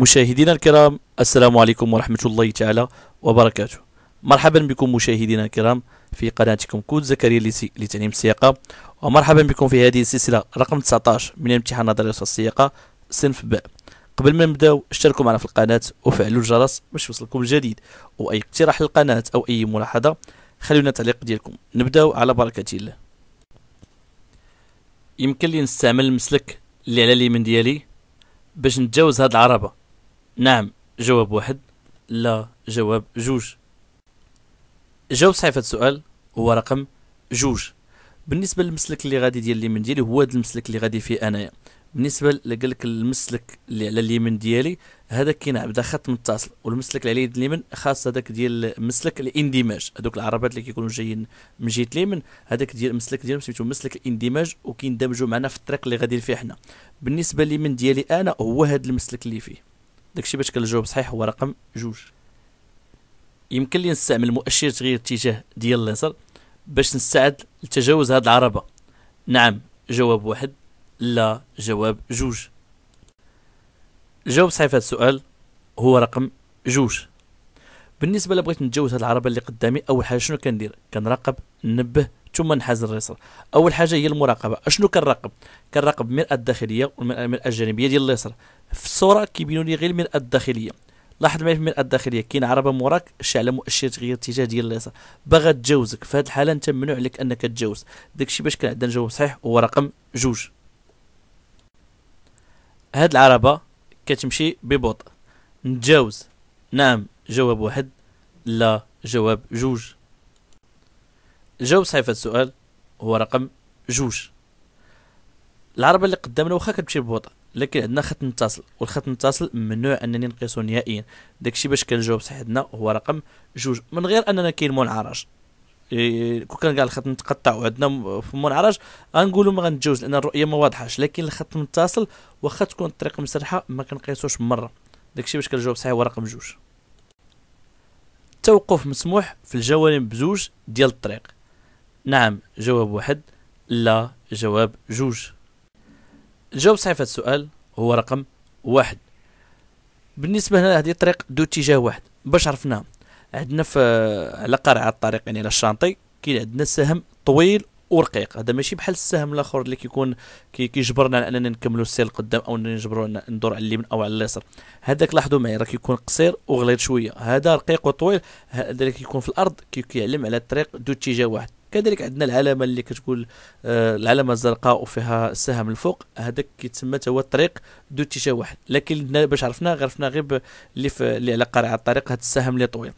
مشاهدينا الكرام السلام عليكم ورحمة الله تعالى وبركاته مرحبا بكم مشاهدينا الكرام في قناتكم كود زكريا لتعليم السياقة ومرحبا بكم في هذه السلسلة رقم 19 من امتحان نظرية السياقة صنف باء قبل ما نبداو اشتركوا معنا في القناة وفعلوا الجرس باش يوصلكم الجديد وأي اقتراح للقناة أو أي ملاحظة خلونا تعليق ديالكم نبداو على بركة الله يمكن لي نستعمل المسلك اللي على اليمين ديالي باش نتجاوز هاد العربة نعم جواب واحد لا جواب جوج جواب صحيح هذا السؤال هو رقم جوج بالنسبه للمسلك اللي غادي ديال اليمين ديالي هو هذا المسلك اللي غادي فيه انايا بالنسبه لقلك لك المسلك اللي على اليمين ديالي هذا كاين بدا خط متصل والمسلك اللي على يد اليمين خاص هذاك ديال مسلك الاندماج هذوك العربات اللي كيكونوا جايين من جهه اليمين هذاك ديال المسلك ديالهم سميتو مسلك الاندماج وكيندمجوا معنا في الطريق اللي غاديين فيه حنا بالنسبه لليمين ديالي انا هو هذا المسلك اللي فيه داكشي باش كان الجواب صحيح هو رقم جوج يمكن لي نستعمل مؤشر تغيير الاتجاه ديال الليزر باش نستعد لتجاوز هاد العربة نعم جواب واحد لا جواب جوج الجواب صحيح في هذا السؤال هو رقم جوج بالنسبه لبغيت نتجاوز هاد العربه اللي قدامي اول حاجه شنو كندير كنراقب ننبه ثم انحاز اليسار اول حاجه هي المراقبه اشنو كنراقب كنراقب المراه الداخليه والمراه الجانبيه ديال اليسر في الصوره كيبينوا لي غير المراه الداخليه لاحظ معايا في المراه الداخليه كاين عربه موراك شعله مؤشر تغيير اتجاه ديال اليسر باغا تجاوزك في هذه الحاله انت ممنوع عليك انك تجاوز داكشي باش كان عندنا جواب صحيح هو رقم جوج هاد العربه كتمشي ببطء نتجاوز نعم جواب واحد لا جواب جوج جاوب صحيح في السؤال هو رقم جوج العربه اللي قدامنا واخا كتمشي ببطء لكن عندنا خط متصل والخط المتصل ممنوع انني نقيسو نهائيا داكشي باش كنجاوب صحيح عندنا هو رقم جوج من غير اننا كاين منعرج إيه كون كان كاع الخط متقطع وعندنا في منعرج غنقولوا ما غنتجاوز لان الرؤيه ما واضحاش لكن الخط متصل واخا تكون الطريق مسرحه ما كنقيسوش مره داكشي باش كنجاوب صحيح هو رقم جوج التوقف مسموح في الجوانب بجوج ديال الطريق نعم جواب واحد لا جواب جوج الجواب صحيح في السؤال هو رقم واحد بالنسبة لنا هذه الطريق ذو اتجاه واحد باش عرفنا عندنا في على قرع الطريق يعني على الشانطي كاين عندنا سهم طويل ورقيق هذا ماشي بحال السهم الاخر اللي كيكون كيجبرنا على اننا نكملوا السير لقدام او نجبروا ندور على اليمين او على اليسار هذاك لاحظوا معايا راه كيكون قصير وغليظ شويه هذا رقيق وطويل هذا اللي كيكون في الارض كيعلم على الطريق ذو اتجاه واحد كذلك عندنا العلامه اللي كتقول آه، العلامه الزرقاء وفيها السهم الفوق هذاك كيتسمى هو الطريق ذو اتجاه واحد لكن باش عرفنا عرفنا غير اللي في اللي على قارعه الطريق هذا السهم اللي طويل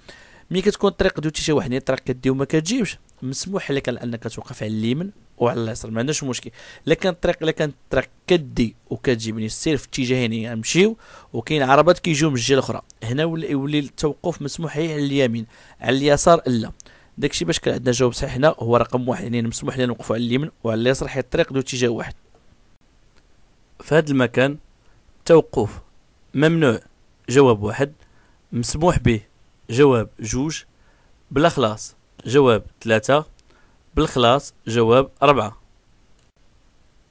ملي كتكون الطريق ذو اتجاه واحد يعني الطريق كدي وما كتجيبش مسموح لك انك توقف على اليمين وعلى اليسار ما عندناش مشكل لكن الطريق الا كان الطريق كدي وكتجي من يعني السير في اتجاهين يمشيو يعني وكاين عربات كيجيو من الجهه الاخرى هنا يولي التوقف مسموح على اليمين على اليسار لا داكشي باش كان عندنا جواب صحيح هنا هو رقم واحد يعني مسموح لنا نوقفو على اليمين وعلى اليسار حيت الطريق ذو اتجاه واحد في هذا المكان توقف ممنوع جواب واحد مسموح به جواب جوج بلا خلاص جواب ثلاثة بالخلاص جواب أربعة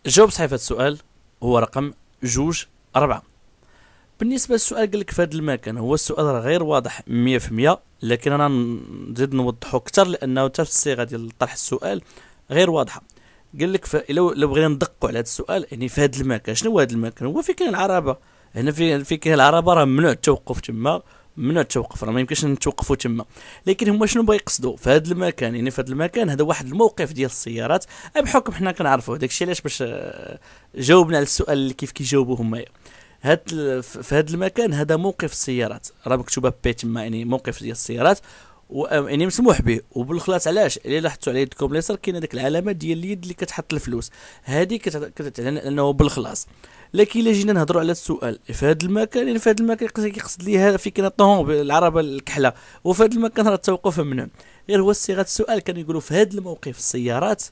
الجواب صحيح في السؤال هو رقم جوج أربعة بالنسبة للسؤال قال لك في هذا المكان هو السؤال راه غير واضح مية في مية لكن انا نزيد نوضحو اكثر لانه حتى في الصيغه ديال طرح السؤال غير واضحه قال لك لو بغينا ندقوا على هذا السؤال يعني في هذا المكان شنو هو هذا المكان هو فين كاين العربه هنا في في كاين العربه راه ممنوع التوقف تما ممنوع التوقف راه ما يمكنش نتوقفوا تما لكن هما شنو بغا يقصدوا في هذا المكان يعني في هذا المكان هذا واحد الموقف ديال السيارات أه، بحكم حنا كنعرفوا داكشي علاش باش آه، جاوبنا على السؤال اللي كيف كيجاوبوا هما هاد في هذا المكان هذا موقف السيارات راه مكتوبه بي تما يعني موقف ديال السيارات و يعني مسموح به وبالخلاص علاش الا لاحظتوا على يدكم اليسار كاين هذيك العلامه ديال اليد اللي كتحط الفلوس هذه كتعلن انه بالخلاص لكن الا جينا نهضروا على السؤال في هذا المكان يعني في هذا المكان كيقصد ليها في كنا الطوموبيل العربه الكحله وفي هذا المكان راه التوقف ممنوع غير هو صيغه السؤال كانوا يقولوا في هذا الموقف السيارات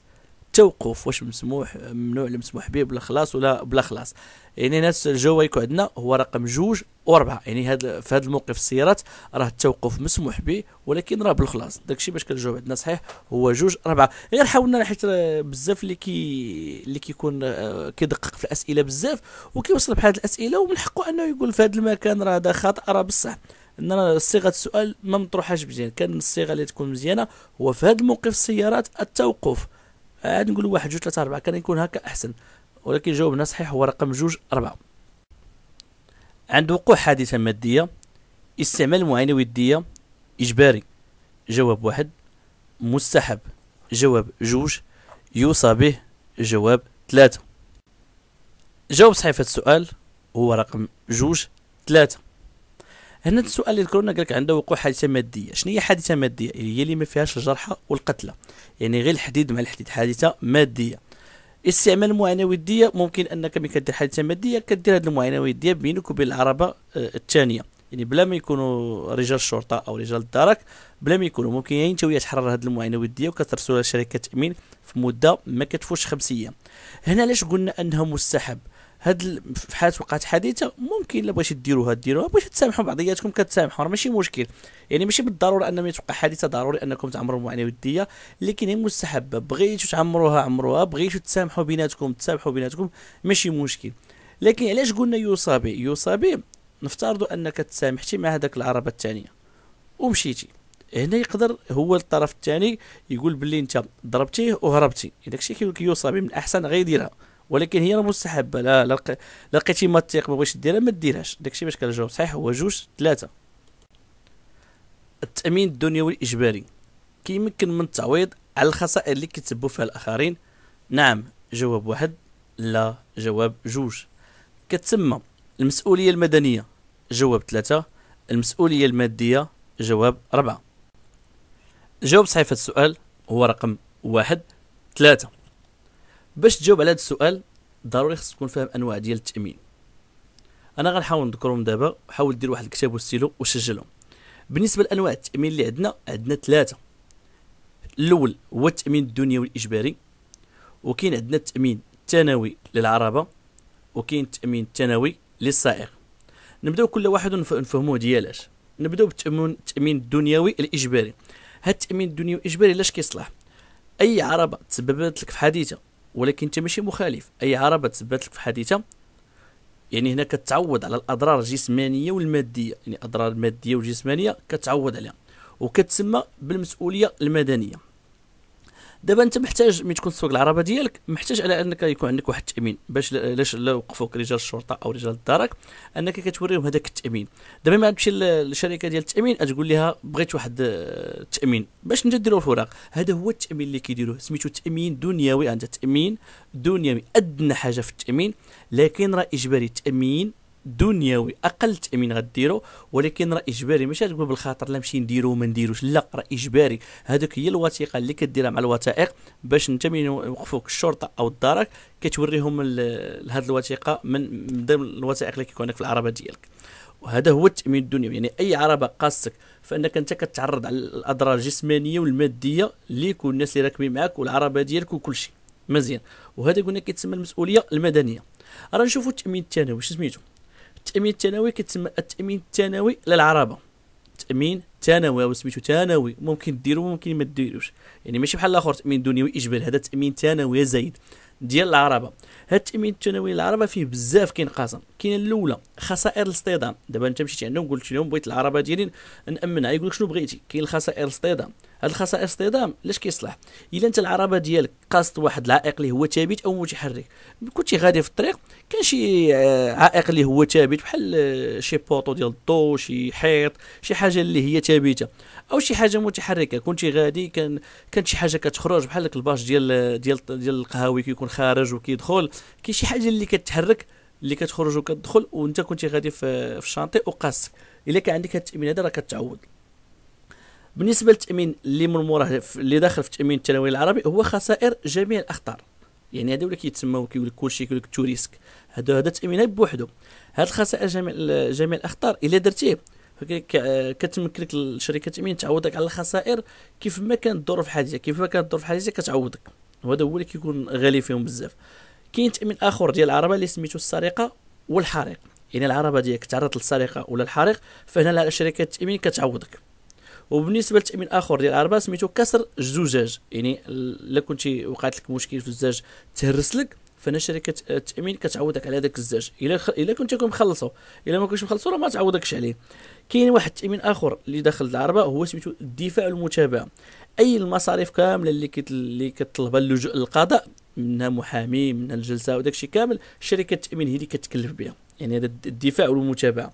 التوقف واش مسموح ممنوع ولا مسموح به بلا خلاص ولا بلا خلاص يعني ناس الجو يكون عندنا هو رقم جوج وربعة يعني هاد في هذا الموقف السيارات راه التوقف مسموح به ولكن راه بالخلاص داكشي باش كنجاوب عندنا صحيح هو جوج ربعة غير حاولنا حيت بزاف اللي كي اللي كيكون آه، كيدقق في الاسئله بزاف وكيوصل بحال الاسئله ومن حقه انه يقول في هذا المكان راه هذا خطا راه بصح ان صيغه السؤال ما مطروحاش مزيان كان الصيغه اللي تكون مزيانه هو في هذا الموقف السيارات التوقف عاد نقول واحد جوج ثلاثة أربعة كان يكون هكا أحسن ولكن جاوبنا صحيح هو رقم جوج أربعة عند وقوع حادثة مادية استعمال معاينة ودية إجباري جواب واحد مستحب جواب جوج يوصى به جواب ثلاثة جواب صحيح في السؤال هو رقم جوج ثلاثة هنا السؤال اللي ذكرنا قال لك عنده وقوع حادثه ماديه شنو هي حادثه ماديه هي اللي ما فيهاش الجرحى والقتلى يعني غير الحديد مع الحديد حادثه ماديه استعمال المعاينه الوديه ممكن انك ملي كدير حادثه ماديه كدير هذه المعاينه الوديه بينك وبين العربه آه، الثانيه يعني بلا ما يكونوا رجال الشرطه او رجال الدرك بلا ما يكونوا ممكن يعني انت وياه تحرر هذه المعاينه الوديه وكترسلها لشركه تامين في مده ما كتفوتش خمس ايام هنا علاش قلنا انها مستحب هاد في حالة وقعت حادثة ممكن الا بغيتي ديروها ديروها باش تسامحوا بعضياتكم كتسامحوا راه ماشي مشكل يعني ماشي بالضرورة ان يتوقع توقع حادثة ضروري انكم تعمروا معنى ودية لكن هي مستحبة بغيتو تعمروها عمروها بغيتو تسامحوا بيناتكم تسامحوا بيناتكم ماشي مشكل لكن علاش قلنا يوصى به يوصى نفترضوا انك تسامحتي مع هذاك العربة الثانية ومشيتي هنا يقدر هو الطرف الثاني يقول باللي انت ضربتيه وهربتي داكشي كيقول لك يوصى من الاحسن غير يديرها ولكن هي راه مستحبه لا لا لقيتي ما تيق ما بغيتش ديرها ما ديرهاش داكشي باش كنجاوب صحيح هو جوج ثلاثه التامين الدنيوي الاجباري كيمكن من التعويض على الخسائر اللي كيتسبوا فيها الاخرين نعم جواب واحد لا جواب جوج كتسمى المسؤوليه المدنيه جواب ثلاثة المسؤوليه الماديه جواب أربعة جواب صحيح في السؤال هو رقم واحد ثلاثة باش تجاوب على هذا السؤال ضروري خصك تكون فاهم انواع ديال التامين انا غنحاول نذكرهم دابا وحاول دير واحد الكتاب والستيلو وسجلهم بالنسبه لانواع التامين اللي عندنا عندنا ثلاثه الاول هو التامين الدنيوي الاجباري وكاين عندنا التامين الثانوي للعربه وكاين التامين الثانوي للسائق نبداو كل واحد نفهموه ديالاش نبداو بالتامين التامين الدنيوي الاجباري هاد التامين الدنيوي الاجباري لاش كيصلح اي عربه تسببت لك في حادثه ولكن انت ماشي مخالف اي عربه تثبت لك في حادثه يعني هنا كتعوض على الاضرار الجسمانيه والماديه يعني اضرار ماديه وجسمانيه كتعوض عليها وكتسمى بالمسؤوليه المدنيه دابا انت محتاج ملي تكون تسوق العربه ديالك محتاج على انك يكون عندك واحد التامين باش لاش لا وقفوك رجال الشرطه او رجال الدرك انك كتوريهم هذاك التامين دابا ما تمشي للشركه ديال التامين تقول لها بغيت واحد التامين باش انت ديروا الفراق هذا هو التامين اللي كيديروه سميتو تامين دنيوي عندها تامين دنيوي ادنى حاجه في التامين لكن راه اجباري التامين دنيوي اقل تامين غديرو ولكن راه اجباري ماشي تقول بالخاطر لا نمشي نديرو وما نديروش لا راه اجباري هذوك هي الوثيقه اللي كديرها مع الوثائق باش انت من يوقفوك الشرطه او الدرك كتوريهم هذه الوثيقه من ضمن الوثائق اللي كيكون في العربه ديالك وهذا هو التامين الدنيوي يعني اي عربه قاصك فانك انت كتعرض على الاضرار الجسمانيه والماديه ليك والناس اللي راكبين معاك والعربه ديالك وكل شيء مزيان وهذا قلنا كيتسمى المسؤوليه المدنيه راه نشوفوا التامين الثانوي شنو سميتو التامين الثانوي كتسمى التامين الثانوي للعربه تامين ثانوي او سميتو ثانوي ممكن ديرو ممكن ما ديروش يعني ماشي بحال الاخر تامين دنيوي اجباري هذا تامين ثانوي زايد ديال العربه هاد التامين الثانوي للعربه فيه بزاف كينقسم كاين الاولى خسائر الاصطدام دابا انت مشيتي عندهم قلت لهم بغيت العربه ديالي نامنها يقول لك شنو بغيتي كاين الخسائر الاصطدام هاد الخصائص اصطدام لاش كيصلح الا انت العربه ديالك قاصد واحد العائق اللي هو ثابت او متحرك كنتي غادي في الطريق كان شي آه، عائق اللي هو ثابت بحال آه، شي بوطو ديال الضو شي حيط شي حاجه اللي هي ثابته او شي حاجه متحركه كنتي غادي كان كانت شي حاجه كتخرج بحال داك الباش ديال آه، ديال ديال القهاوي كيكون خارج وكيدخل كاين شي حاجه اللي كتحرك اللي كتخرج وكتدخل وانت كنتي غادي في الشانطي وقاصك الا كان عندك هاد التامين هذا راه كتعوض بالنسبه للتامين اللي من موراه اللي داخل في التامين الثانوي العربي هو خسائر جميع الاخطار يعني هذا ولا كيتسموا كيقول لك شيء كيقول لك تو ريسك هذا هذا التامينات بوحدو هاد الخسائر جميع جميع الاخطار الا درتيه كتمكن لك الشركه التامين تعوضك على الخسائر كيف ما كانت الظروف الحاليه كيف ما كانت الظروف الحاليه كتعوضك وهذا هو اللي كيكون غالي فيهم بزاف كاين تامين اخر ديال العربه اللي سميتو السرقه والحريق يعني العربه ديالك تعرضت للسرقه ولا الحريق فهنا الشركه التامين كتعوضك وبالنسبه لتامين اخر ديال العربه سميتو كسر الزجاج يعني الا كنتي وقعت لك مشكل في الزجاج تهرس لك فانا شركه التامين كتعوضك على هذاك الزاج الا الا كنت كون مخلصو الا ما كنتش مخلصو راه ما تعوضكش عليه كاين واحد التامين اخر اللي داخل العربه هو سميتو الدفاع والمتابعة اي المصاريف كامله اللي كت... اللي كتطلبها اللجوء للقضاء منها محامي منها الجلسه وداك الشيء كامل شركه التامين هي اللي كتكلف بها يعني هذا الدفاع والمتابعه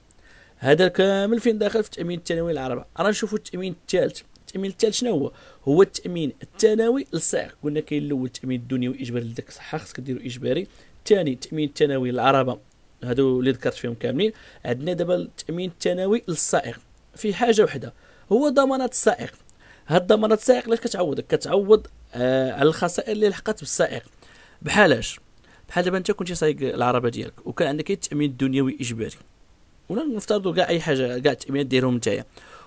هذا كامل فين داخل في التامين الثانوي العربي راه نشوفوا التامين الثالث التامين الثالث شنو هو هو التامين الثانوي للسائق قلنا كاين الاول التامين الدنيوي واجباري لذاك الصحه خصك ديرو اجباري الثاني التامين الثانوي للعربه هادو اللي ذكرت فيهم كاملين عندنا دابا التامين الثانوي للسائق في حاجه وحده هو ضمانات السائق هاد الضمانات السائق علاش كتعوضك كتعوض آه على الخسائر اللي لحقت بالسائق بحالاش بحال دابا انت كنتي سايق العربه ديالك وكان عندك التامين الدنيوي اجباري نفترضوا كاع اي حاجه كاع التامينات ديرهم نتايا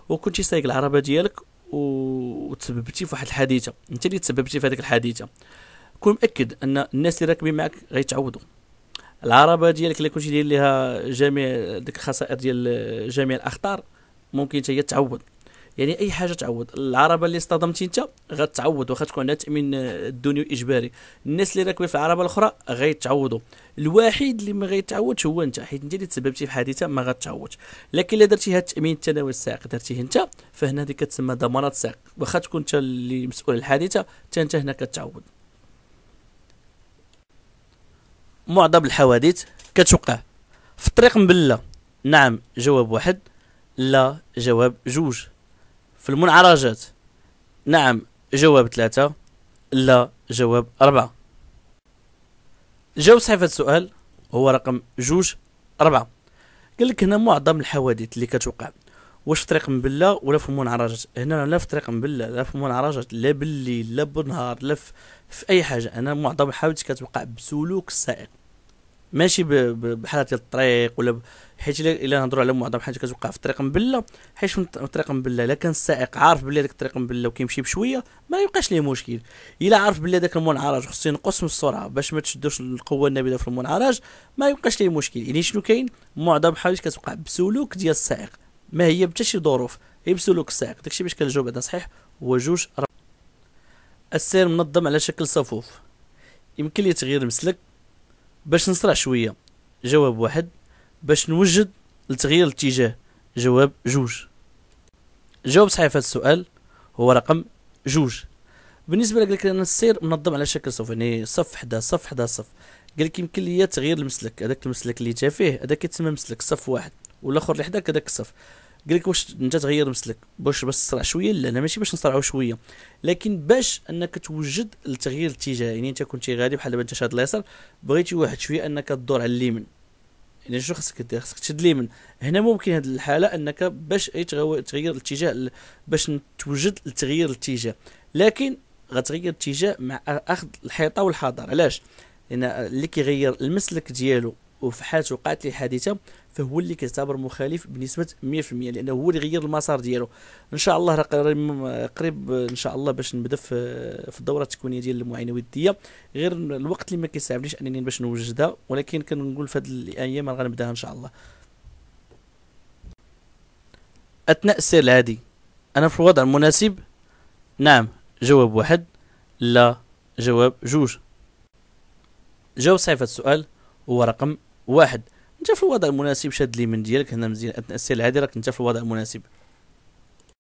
وكنتي سايق العربه ديالك وتسببتي في واحد الحادثه انت اللي تسببتي في هذيك الحادثه كون متاكد ان الناس اللي راكبين معك غيتعوضوا العربه ديالك اللي كنتي داير ليها جميع ديك الخسائر ديال جميع الاخطار ممكن حتى هي تعوض يعني اي حاجه تعوض العربه اللي اصطدمتي انت غتعوض واخا تكون عندها تامين الدنيا اجباري الناس اللي راكبين في العربه الاخرى غيتعوضوا الوحيد اللي ما غيتعوضش هو انت حيت انت اللي تسببتي في حادثه ما غتعوضش لكن الا درتي هذا التامين التناول السائق درتيه انت فهنا هذه كتسمى ضمانات السائق واخا تكون انت اللي مسؤول الحادثه حتى انت هنا كتعوض معظم الحوادث كتوقع في الطريق مبلة نعم جواب واحد لا جواب جوج في المنعرجات نعم جواب ثلاثة لا جواب أربعة جاوب صحيح السؤال هو رقم جوج أربعة قال لك هنا معظم الحوادث اللي كتوقع واش في طريق مبلة ولا في المنعرجات هنا لا في طريق مبلة لا في المنعرجات لا بالليل لا بالنهار لا في, في أي حاجة أنا معظم الحوادث كتوقع بسلوك السائق ماشي بحالة الطريق ولا حيت الا نهضروا على معظم الحاجات كتوقع في الطريق مبله حيت في الطريق مبله الا كان السائق عارف بلي هذاك الطريق مبله وكيمشي بشويه ما يبقاش ليه مشكل الا عارف بلي هذاك المنعرج خصو ينقص من السرعه باش ما تشدوش القوه النابذه في المنعرج ما يبقاش ليه مشكل يعني شنو كاين معظم الحوايج كتوقع بسلوك ديال السائق ما هي حتى شي ظروف هي بسلوك السائق داكشي باش كنجاوب بعدا صحيح هو جوج السير منظم على شكل صفوف يمكن ليه تغيير مسلك باش نسرع شويه جواب واحد باش نوجد لتغيير الاتجاه جواب جوج جواب صحيح في السؤال هو رقم جوج بالنسبه لك انا السير منظم على شكل صف يعني صف حدا صف حدا صف قال يمكن ليا تغيير المسلك هذاك المسلك اللي تافه فيه هذا كيتسمى مسلك صف واحد والاخر اللي حداك هذاك الصف قال لك واش انت تغير مسلك باش باش تسرع شويه لا انا ماشي باش نسرعوا شويه لكن باش انك توجد التغيير الاتجاه يعني انت كنتي غادي بحال دابا انت شاد اليسار بغيتي واحد شويه انك تدور على اليمين يعني شنو خصك دير خصك تشد اليمين هنا ممكن هذه الحاله انك باش تغير الاتجاه باش توجد التغيير الاتجاه لكن غتغير الاتجاه مع اخذ الحيطه والحذر علاش لان اللي كيغير المسلك ديالو وفي حاله وقعت ليه حادثه فهو اللي كيعتبر مخالف بنسبه 100% لانه هو اللي غير المسار ديالو ان شاء الله راه قريب قريب ان شاء الله باش نبدا في الدوره التكوينيه ديال المعاينه الوديه غير الوقت اللي ما كيساعدنيش انني باش نوجدها ولكن كنقول في هذه الايام غنبداها ان شاء الله اثناء السير العادي انا في الوضع المناسب نعم جواب واحد لا جواب جوج جواب صحيح السؤال هو رقم واحد انت في الوضع المناسب شاد لي من ديالك هنا مزيان اثناء السيل العادي راك انت في الوضع المناسب